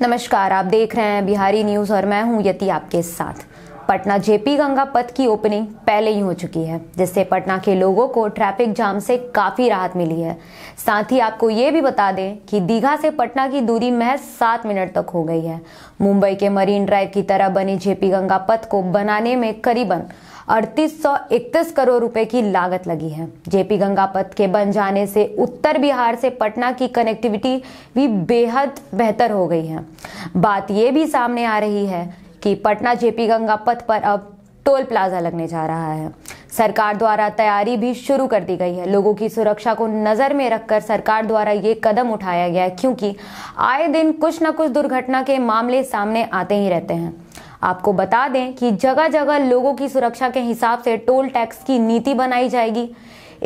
नमस्कार आप देख रहे हैं बिहारी न्यूज और मैं हूं यति आपके साथ पटना जेपी गंगा पथ की ओपनिंग पहले ही हो चुकी है जिससे पटना के लोगों को ट्रैफिक जाम से काफी राहत मिली है साथ ही आपको ये भी बता दें कि दीघा से पटना की दूरी महज सात मिनट तक हो गई है मुंबई के मरीन ड्राइव की तरह बने जेपी गंगा पथ को बनाने में करीबन अड़तीस करोड़ रुपए की लागत लगी है जेपी गंगा पथ के बन जाने से उत्तर बिहार से पटना की कनेक्टिविटी भी बेहद बेहतर हो गई है बात यह भी सामने आ रही है कि पटना जेपी गंगा पथ पर अब टोल प्लाजा लगने जा रहा है सरकार द्वारा तैयारी भी शुरू कर दी गई है लोगों की सुरक्षा को नज़र में रखकर सरकार द्वारा ये कदम उठाया गया है क्योंकि आए दिन कुछ न कुछ दुर्घटना के मामले सामने आते ही रहते हैं आपको बता दें कि जगह जगह लोगों की सुरक्षा के हिसाब से टोल टैक्स की नीति बनाई जाएगी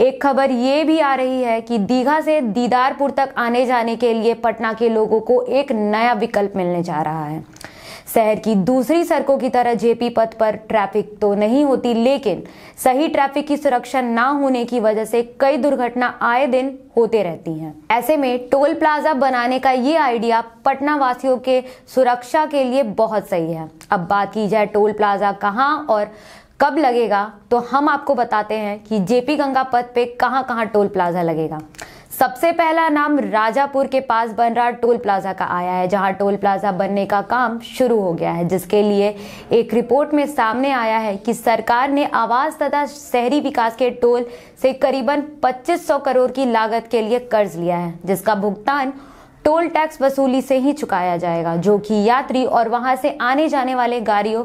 एक खबर ये भी आ रही है कि दीघा से दीदारपुर तक आने जाने के लिए पटना के लोगों को एक नया विकल्प मिलने जा रहा है शहर की दूसरी सड़कों की तरह जेपी पथ पर ट्रैफिक तो नहीं होती लेकिन सही ट्रैफिक की सुरक्षा ना होने की वजह से कई दुर्घटना आए दिन होते रहती हैं ऐसे में टोल प्लाजा बनाने का ये आइडिया पटना वासियों के सुरक्षा के लिए बहुत सही है अब बात की जाए टोल प्लाजा कहाँ और कब लगेगा तो हम आपको बताते हैं कि जेपी गंगा पथ पे कहाँ कहाँ टोल प्लाजा लगेगा सबसे पहला नाम राजापुर के पास बन रहा टोल प्लाजा का आया है जहां टोल प्लाजा बनने का काम शुरू हो गया है जिसके लिए एक रिपोर्ट में सामने आया है कि सरकार ने आवास तथा शहरी विकास के टोल से करीबन 2500 करोड़ की लागत के लिए कर्ज लिया है जिसका भुगतान टोल टैक्स वसूली से ही चुकाया जाएगा जो कि यात्री और वहां से आने जाने वाले गाड़ियों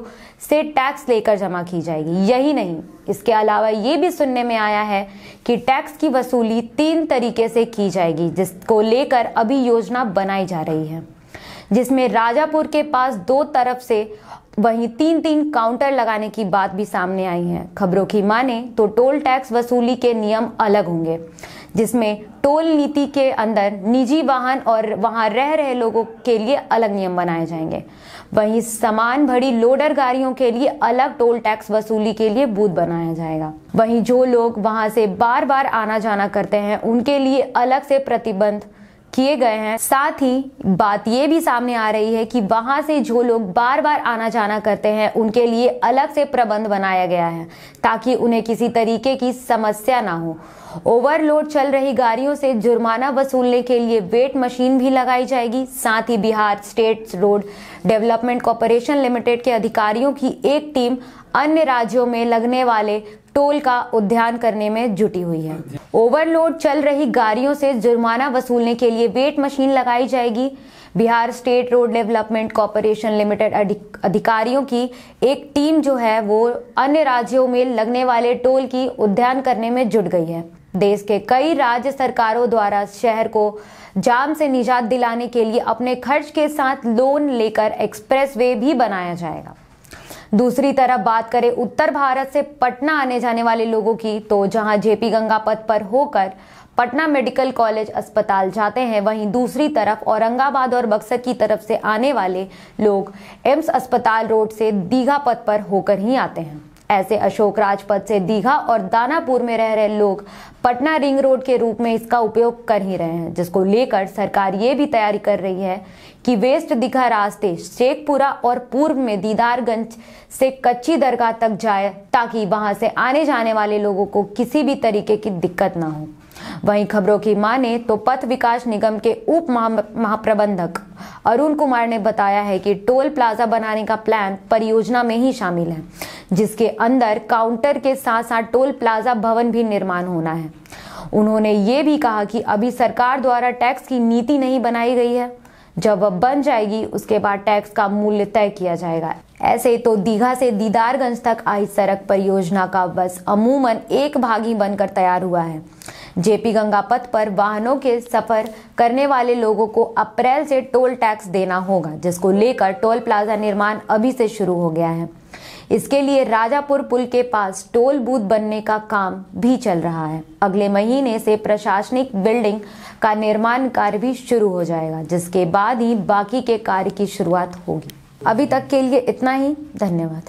से टैक्स लेकर जमा की जाएगी यही नहीं इसके अलावा ये भी सुनने में आया है कि टैक्स की वसूली तीन तरीके से की जाएगी जिसको लेकर अभी योजना बनाई जा रही है जिसमें राजापुर के पास दो तरफ से वहीं तीन तीन काउंटर लगाने की बात भी सामने आई है खबरों की माने तो टोल टैक्स वसूली के नियम अलग होंगे जिसमें टोल नीति के अंदर निजी वाहन और वहां रह रहे लोगों के लिए अलग नियम बनाए जाएंगे वहीं सामान भरी लोडर गाड़ियों के लिए अलग टोल टैक्स वसूली के लिए बूथ बनाया जाएगा वहीं जो लोग वहां से बार बार आना जाना करते हैं उनके लिए अलग से प्रतिबंध किए गए हैं साथ ही बात ये भी सामने आ रही है कि वहां से जो लोग बार बार आना जाना करते हैं उनके लिए अलग से प्रबंध बनाया गया है ताकि उन्हें किसी तरीके की समस्या ना हो ओवरलोड चल रही गाड़ियों से जुर्माना वसूलने के लिए वेट मशीन भी लगाई जाएगी साथ ही Bihar state road development corporation limited के अधिकारियों की एक टीम अन्य राज्यों में लगने वाले टोल का उद्यान करने में जुटी हुई है ओवरलोड चल रही गाड़ियों से जुर्माना वसूलने के लिए वेट मशीन लगाई जाएगी Bihar state road development corporation limited अधिकारियों की एक टीम जो है वो अन्य राज्यों में लगने वाले टोल की उद्यान करने में जुट गई है देश के कई राज्य सरकारों द्वारा शहर को जाम से निजात दिलाने के लिए अपने खर्च के साथ लोन लेकर एक्सप्रेसवे भी बनाया जाएगा दूसरी तरफ बात करें उत्तर भारत से पटना आने जाने वाले लोगों की तो जहां जेपी गंगा पथ पर होकर पटना मेडिकल कॉलेज अस्पताल जाते हैं वहीं दूसरी तरफ औरंगाबाद और बक्सर की तरफ से आने वाले लोग एम्स अस्पताल रोड से दीघा पथ पर होकर ही आते हैं ऐसे अशोक राजपथ से दीघा और दानापुर में रह रहे लोग पटना रिंग रोड के रूप में इसका उपयोग कर ही रहे हैं जिसको लेकर सरकार ये भी तैयारी कर रही है कि वेस्ट दीघा रास्ते शेखपुरा और पूर्व में दीदारगंज से कच्ची दरगाह तक जाए ताकि वहां से आने जाने वाले लोगों को किसी भी तरीके की दिक्कत ना हो वहीं खबरों की माने तो पथ विकास निगम के उप महाप्रबंधक अरुण कुमार ने बताया है कि टोल प्लाजा बनाने का प्लान परियोजना में ही शामिल है जिसके अंदर काउंटर के साथ साथ टोल प्लाजा भवन भी निर्माण होना है उन्होंने ये भी कहा कि अभी सरकार द्वारा टैक्स की नीति नहीं बनाई गई है जब वह बन जाएगी उसके बाद टैक्स का मूल्य तय किया जाएगा ऐसे तो दीघा से दीदारगंज तक आई सड़क परियोजना का बस अमूमन एक भागी बनकर तैयार हुआ है जेपी गंगा पथ पर वाहनों के सफर करने वाले लोगों को अप्रैल से टोल टैक्स देना होगा जिसको लेकर टोल प्लाजा निर्माण अभी से शुरू हो गया है इसके लिए राजापुर पुल के पास टोल बूथ बनने का काम भी चल रहा है अगले महीने से प्रशासनिक बिल्डिंग का निर्माण कार्य भी शुरू हो जाएगा जिसके बाद ही बाकी के कार्य की शुरुआत होगी अभी तक के लिए इतना ही धन्यवाद